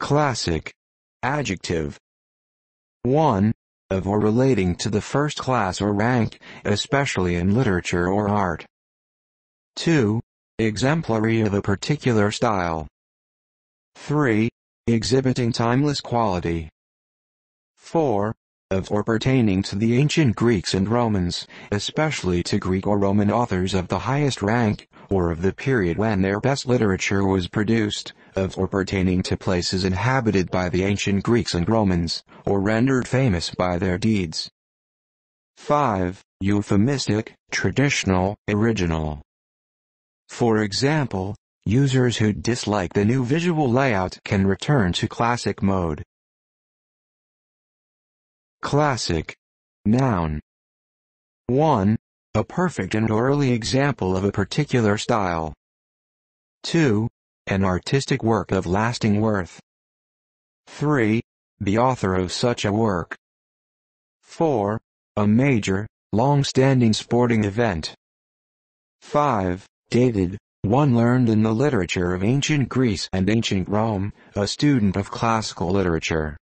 Classic. Adjective. 1. Of or relating to the first class or rank, especially in literature or art. 2. Exemplary of a particular style. 3. Exhibiting timeless quality. 4. Of or pertaining to the ancient Greeks and Romans, especially to Greek or Roman authors of the highest rank, or of the period when their best literature was produced, of or pertaining to places inhabited by the ancient Greeks and Romans, or rendered famous by their deeds. 5. Euphemistic, traditional, original. For example, users who dislike the new visual layout can return to classic mode. Classic. Noun. 1 a perfect and early example of a particular style. 2. An artistic work of lasting worth. 3. The author of such a work. 4. A major, long-standing sporting event. 5. Dated, one learned in the literature of ancient Greece and ancient Rome, a student of classical literature.